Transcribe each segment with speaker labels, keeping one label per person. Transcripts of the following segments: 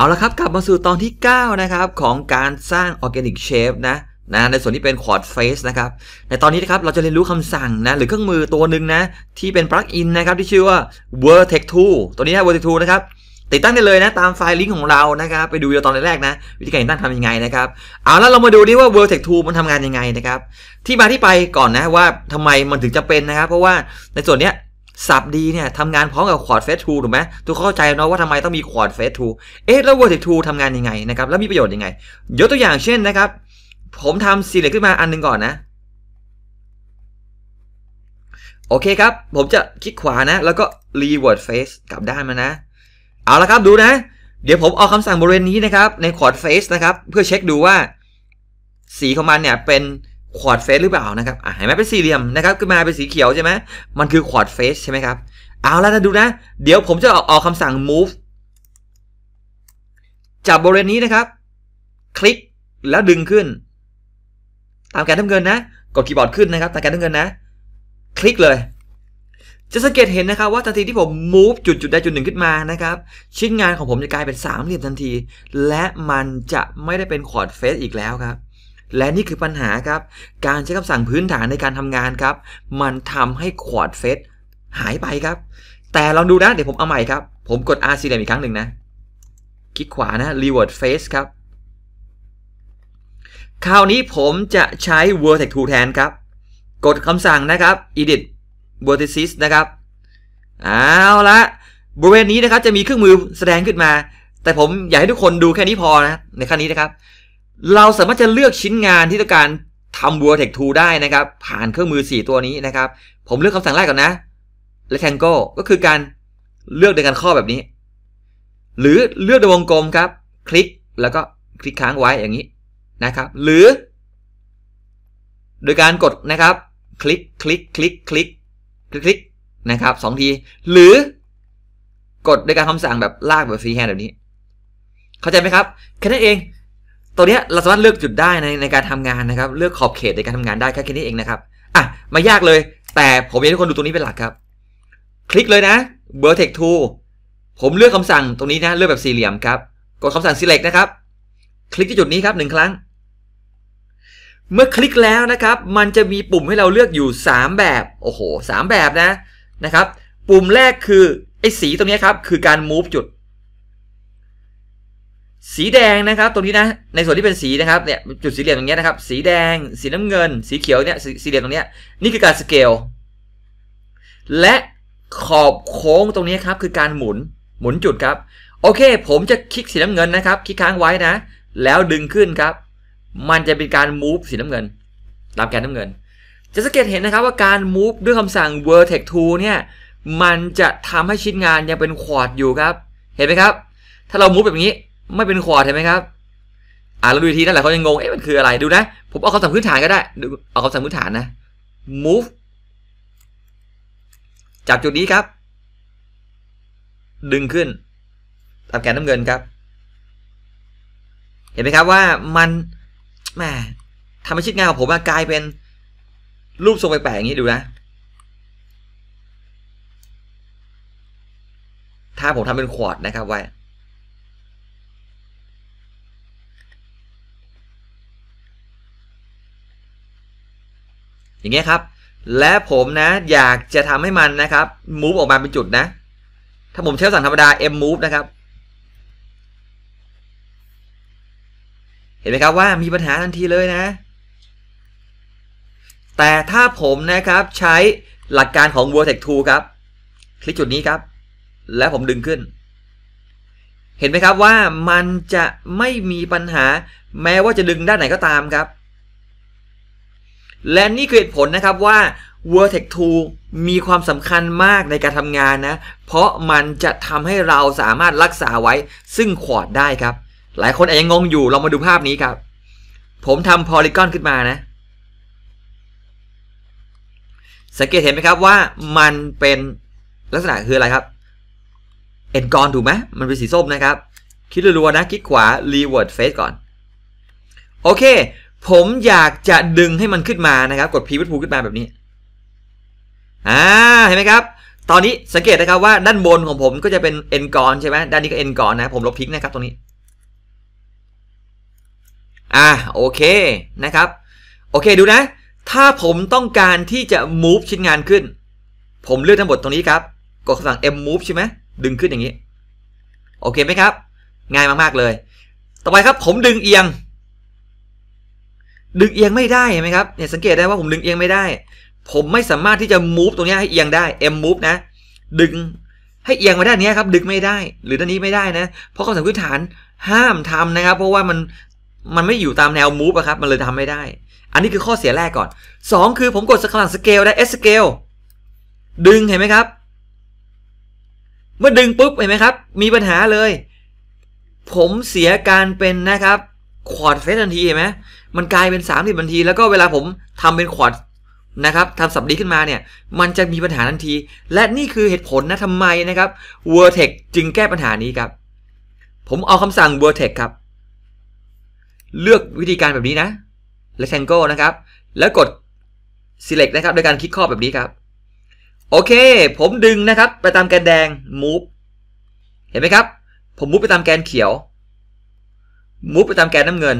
Speaker 1: เอาละครับกลับมาสู่ตอนที่ 9 นะครับของการสร้างออร์แกนิกเชฟนะนะ ในส่วนที่เป็นคอร์ดเฟสนะครับ ในตอนนี้นะครับเราจะเรียนรู้คำสั่งนะหรือเครื่องมือตัวหนึ่งนะที่เป็นปลั๊กอินนะครับที่ชื่อว่า Vertex 2ตัวนี้นะ Vertex 2นะครับติดตั้งได้เลยนะตามไฟล์ลิงก์ของเรานะครับไปดูตอนแรกนะวิธีการติดตั้งทำยังไงนะครับเอาแล้วเรามาดูดิว่า Vertex 2มันทำงานยังไงนะครับ ที่มาที่ไปก่อนนะว่าทำไมมันถึงจะเป็นนะครับ เพราะว่าในส่วนเนี้ยสับดีเนี่ยทำงานพร้อมกับควอดเฟสทูถูกไหมทุกเข้าใจเนาะว่าทำไมต้องมีควอดเฟสทูเอ๊ะ แล้วเวอร์ติทูทำงานยังไงนะครับแล้วมีประโยชน์ยังไง ยกตัวอย่างเช่นนะครับ ผมทำสี่เหลี่ยมขึ้นมาอันนึงก่อนนะโอเคครับผมจะคลิกขวานะ แล้วก็รีเวิร์ดเฟสกลับด้านมานะ เอาละครับดูนะ เดี๋ยวผมเอาคำสั่งบริเวณนี้นะครับในควอดเฟสนะครับเพื่อเช็คดูว่า สีของมันเนี่ยเป็นควอดเฟสหรือเปล่านะครับอ่ะเห็นไหมเป็นสี่เหลี่ยมนะครับขึ้นมาเป็นสีเขียวใช่ไหมมันคือ ควอดเฟสใช่ไหมครับ เอาแล้วนะดูนะ เดี๋ยวผมจะออกคำสั่ง move จับบริเวณนี้นะครับ คลิกแล้วดึงขึ้น ตามแกนั้งเงินนะ กดคีย์บอร์ดขึ้นนะครับ ตามแกนั้งเงินนะ คลิกเลย จะสังเกตเห็นนะครับว่าทันทีที่ผม move จุดจุดใดจุดหนึ่งขึ้นมานะครับ ชิ้นงานของผมจะกลายเป็นสามเหลี่ยมทันที และมันจะไม่ได้เป็นคอร์ดเฟสอีกแล้วครับและนี่คือปัญหาครับการใช้คำสั่งพื้นฐานในการทำงานครับ มันทำให้ขวอดเฟสหายไปครับ แต่ลองดูนะ เดี๋ยวผมเอาใหม่ครับ ผมกด R C เดียมอีกครั้งหนึ่งนะ คลิกขวานะ reward face ครับ คราวนี้ผมจะใช้ vertex tool แทนครับ กดคำสั่งนะครับ edit vertices นะครับ เอาละบริเวณนี้นะครับจะมีเครื่องมือแสดงขึ้นมา แต่ผมอยากให้ทุกคนดูแค่นี้พอนะ ในขั้นนี้นะครับเราสามารถจะเลือกชิ้นงานที่ต้องการทำ v ว r t e x ูได้นะครับ ผ่านเครื่องมือ 4 ตัวนี้นะครับ ผมเลือกคำสั่งแรกก่อนนะ Rectangle ก็คือการเลือกโดยการข้อแบบนี้หรือเลือกโดยวงกลมครับ คลิกแล้วก็คลิกค้างไว้อย่างนี้นะครับ หรือ โดยการกดนะครับ คลิกคลิกคลิกคลิกคลิกคลิกนะครับสองทีหรือกดโดยการคำสั่งแบบลากแบบฟรีแฮนด์แบบนี้ เข้าใจไหมครับแค่นั้นเองตัวเนี้ยเราสามารถเลือกจุดได้ในในการทำงานนะครับเลือกขอบเขตในการทำงานได้แค่นี้เองนะครับอ่ะมายากเลยแต่ผมอยากให้ทุกคนดูตรงนี้เป็นหลักครับ คลิกเลยนะ vertex tool ผมเลือกคำสั่งตรงนี้นะเลือกแบบสี่เหลี่ยมครับ กดคำสั่ง select นะครับคลิกที่จุดนี้ครับหนึ่งครั้ง เมื่อคลิกแล้วนะครับ มันจะมีปุ่มให้เราเลือกอยู่ 3 แบบโอ้โห3แบบนะนะครับปุ่มแรกคือไอ้สีตรงนี้ครับคือการ move จุดสีแดงนะครับตรงนี้นะในส่วนที่เป็นสีนะครับเนี่ยจุดสีเหลี่ยมตรงนี้นะครับสีแดง สีน้ำเงิน สีเขียวเนี่ยสสีเหลี่ยมตรงนี้นี่คือการสเกลและขอบโค้งตรงนี้ครับคือการหมุนหมุนจุดครับ โอเค ผมจะคลิกสีน้ำเงินนะครับคลิกค้างไว้นะ แล้วดึงขึ้นครับ มันจะเป็นการมูฟสีน้ำเงินตามแกนน้ำเงิน จะสังเกตเห็นนะครับว่าการมูฟด้วยคำสั่ง vertex tool เนี่ยมันจะทำให้ชิ้นงานยังเป็นขวอดอยู่ครับ เห็นไหมครับ ถ้าเรามูฟแบบนี้ไม่เป็นควอดใช่ไหมครับ อ่า เราดูทีนั่นแหละเขายังงง เอ๊ะ มันคืออะไรดูนะ ผมเอาคำสั่งพื้นฐานก็ได้ เอาคำสั่งพื้นฐานนะ move จากจุดนี้ครับ ดึงขึ้น ตามแกนน้ำเงินครับ เห็นไหมครับว่ามัน แหมทำให้ชิ้นงานของผมกลายเป็นรูปทรงแปลกๆอย่างนี้ดูนะ ถ้าผมทำเป็นควอดนะครับไว้อย่างเงี้ยครับ และผมนะอยากจะทำให้มันนะครับ move ออกมาเป็นจุดนะ ถ้าผมใช้สั่งธรรมดา m move นะครับ เห็นไหมครับว่ามีปัญหาทันทีเลยนะ แต่ถ้าผมนะครับใช้หลักการของ vertex tool ครับ คลิกจุดนี้ครับ และผมดึงขึ้น เห็นไหมครับว่ามันจะไม่มีปัญหาแม้ว่าจะดึงด้านไหนก็ตามครับและนี่คือเหตุผลนะครับว่า w o r t e ท2มีความสำคัญมากในการทำงานนะเพราะมันจะทำให้เราสามารถรักษาไว้ซึ่งขวดได้ครับ หลายคนอาจจะงงอยู่เรามาดูภาพนี้ครับ ผมทำพอลิกอนขึ้นมานะสังเกตเห็นไหมครับว่ามันเป็นลักษณะคืออะไรครับเอ็นกรถูกไหมมันเป็นสีส้มนะครับ คิดรัวๆนะคลิกขวา reward face ก่อนโอเคผมอยากจะดึงให้มันขึ้นมานะครับ กด p v i t p o o l ขึ้นมาแบบนี้ อ่าเห็นไหมครับ ตอนนี้สังเกตนะครับว่าด้านบนของผมก็จะเป็น n ก่อนใช่ไหมด้านนี้ก็ n ก่อนนะผมลบทิ้งนะครับตรงนี้ อ่าโอเคนะครับ โอเคดูนะ ถ้าผมต้องการที่จะ move ชิ้นงานขึ้น ผมเลือกทั้งหมดตรงนี้ครับ กดคำสั่ง m move ใช่ไหมดึงขึ้นอย่างนี้ โอเคไหมครับ ง่ายมากๆเลย ต่อไปครับผมดึงเอียงดึงเอียงไม่ได้เห็นไหมครับเนี่ยสังเกตได้ว่าผมดึงเอียงไม่ได้ ผมไม่สามารถที่จะ move ตรงนี้ให้เอียงได้ m move นะ ดึงให้เอียงมาด้านนี้ครับดึงไม่ได้หรือด้านนี้ไม่ได้นะเพราะคำสั่งพื้นฐานห้ามทำนะครับ เพราะว่ามันมันไม่อยู่ตามแนว move อะครับมันเลยทำไม่ได้ อันนี้คือข้อเสียแรกก่อน 2 คือผมกดสำังสเกลได้ s scale ดึงเห็นไหมครับ เมื่อดึงปุ๊บเห็นไหมครับมีปัญหาเลย ผมเสียการเป็นนะครับขวดเซสทันทีเห็นไหมมันกลายเป็น 30นาที แล้วก็เวลาผมทำเป็นขวดนะครับทำสับดีขึ้นมาเนี่ย มันจะมีปัญหาทันที และนี่คือเหตุผลนะทำไมนะครับอร r t e x จึงแก้ปัญหานี้ครับ ผมเอาคำสั่งวอ r t e x ครับ เลือกวิธีการแบบนี้นะ Rectangle นะครับ แล้วกด Select นะครับโดยการคลิกครอแบบนี้ครับ โอเค ผมดึงนะครับไปตามแกนแดง Move เห็นไหมครับ ผม move ไปตามแกนเขียวมุดไปตามแกนน้ำเงิน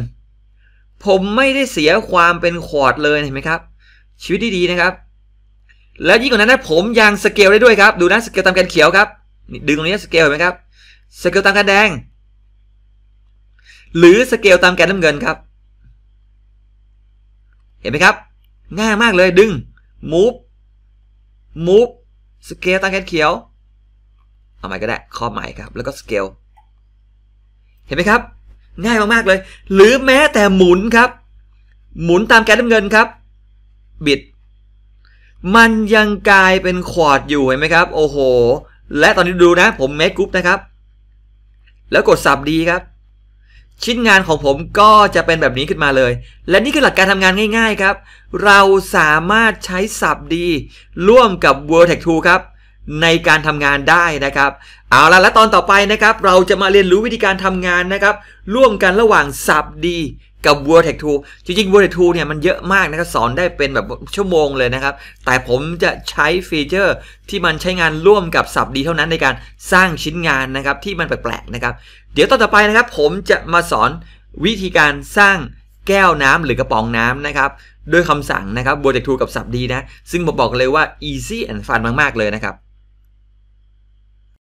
Speaker 1: ผมไม่ได้เสียความเป็นขอดเลยเห็นไหมครับ ชีวิตที่ดีนะครับ แล้วยิ่งกว่านั้นนะผมยังสเกลได้ด้วยครับดูนะสเกลตามแกนเขียวครับดึงตรงนี้สเกลเห็นไหมครับสเกลตามแกนแดง หรือสเกลตามแกนน้ำเงินครับ เห็นไหมครับ ง่ายมากเลยดึงมูฟมูฟสเกลตามแกนเขียวเอาใหม่ก็ได้ครอบใหม่ครับ แล้วก็สเกลเห็นไหมครับง่ายมาก ๆ เลย หรือแม้แต่หมุนครับ หมุนตามแกนน้ำเงินครับ บิด มันยังกลายเป็นขวดอยู่เห็นไหมครับ โอ้โห และตอนนี้ดูนะ ผมเมคกรุ๊ปนะครับ แล้วกดสับดีครับ ชิ้นงานของผมก็จะเป็นแบบนี้ขึ้นมาเลย และนี่คือหลักการทำงานง่าย ๆ ครับ เราสามารถใช้สับดีร่วมกับ v o r t e x h Tool ครับ ในการทำงานได้นะครับเอาละและตอนต่อไปนะครับเราจะมาเรียนรู้วิธีการทำงานนะครับ ร่วมกันระหว่างสับดีกับ Word Tech Tool จริงๆ Word Tech Tool เนี่ยมันเยอะมากนะครับสอนได้เป็นแบบชั่วโมงเลยนะครับ แต่ผมจะใช้ฟีเจอร์ที่มันใช้งานร่วมกับสับดีเท่านั้นในการสร้างชิ้นงานนะครับที่มันแปลกๆนะครับ เดี๋ยวตอนต่อไปนะครับ ผมจะมาสอนวิธีการสร้างแก้วน้ำหรือกระป๋องน้ำนะครับด้วยคำสั่งนะครับ Word Tech Tool กับสับดีนะซึ่งผมบอกเลยว่า easy and fun มากๆเลยนะครับ